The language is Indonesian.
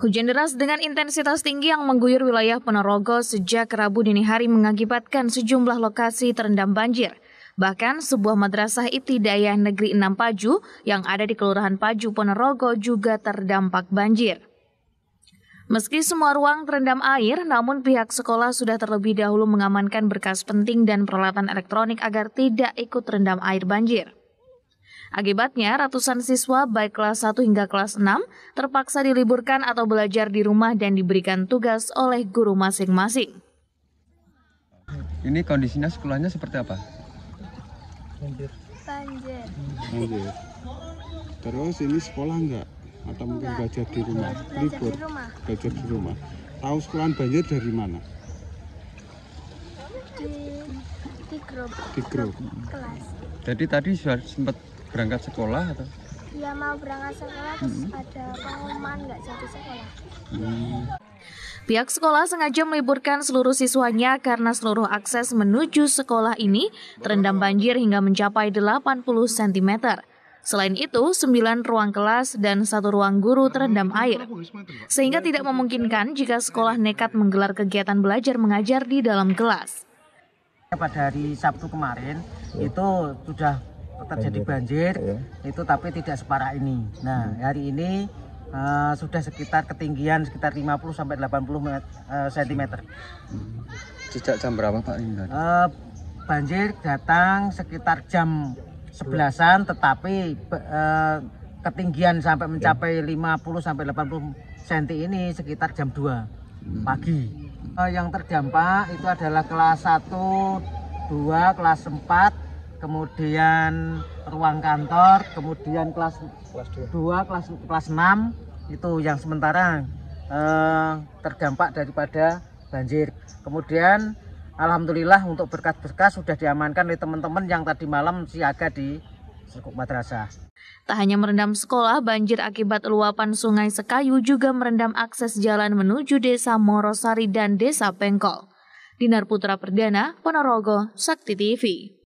Hujan deras dengan intensitas tinggi yang mengguyur wilayah Ponorogo sejak Rabu dini hari mengakibatkan sejumlah lokasi terendam banjir. Bahkan sebuah madrasah ibtidaiyah negeri 6 Paju yang ada di Kelurahan Paju Ponorogo juga terdampak banjir. Meski semua ruang terendam air, namun pihak sekolah sudah terlebih dahulu mengamankan berkas penting dan peralatan elektronik agar tidak ikut terendam air banjir. Akibatnya, ratusan siswa baik kelas 1 hingga kelas 6 terpaksa diliburkan atau belajar di rumah dan diberikan tugas oleh guru masing-masing. Ini kondisinya sekolahnya seperti apa? Banjir. Banjir. Banjir. Terus ini sekolah enggak? Atau mungkin enggak. belajar di rumah? Belajar Libur. Di rumah. Belajar di rumah. Tahu sekolah banjir dari mana? Di, di grup. Di grup. Kelas. Jadi tadi sudah sempat berangkat sekolah atau? Iya mau berangkat sekolah terus mm-hmm. ada pengumuman nggak jadi sekolah. Hmm. Pihak sekolah sengaja meliburkan seluruh siswanya karena seluruh akses menuju sekolah ini terendam banjir hingga mencapai 80 cm. Selain itu, 9 ruang kelas dan satu ruang guru terendam air, sehingga tidak memungkinkan jika sekolah nekat menggelar kegiatan belajar mengajar di dalam kelas. Pada hari Sabtu kemarin itu sudah terjadi banjir ya. itu tapi tidak separah ini. Nah, hmm. hari ini uh, sudah sekitar ketinggian sekitar 50 sampai 80 met, uh, eh, cm. Hmm. Sejak jam berapa Pak ini? Uh, banjir datang sekitar jam 11 tetapi uh, ketinggian sampai iya. mencapai ya. 50 sampai 80 cm ini sekitar jam 2 hmm. pagi. Uh, yang terdampak itu adalah kelas 1, 2, kelas 4 kemudian ruang kantor, kemudian kelas kelas 2, kelas kelas 6 itu yang sementara eh, terdampak daripada banjir. Kemudian alhamdulillah untuk berkas-berkas sudah diamankan oleh teman-teman yang tadi malam siaga di Sekuk Madrasah. Tak hanya merendam sekolah, banjir akibat luapan sungai Sekayu juga merendam akses jalan menuju desa Morosari dan desa Pengkol. Dinar Putra Perdana, Ponorogo, Sakti TV.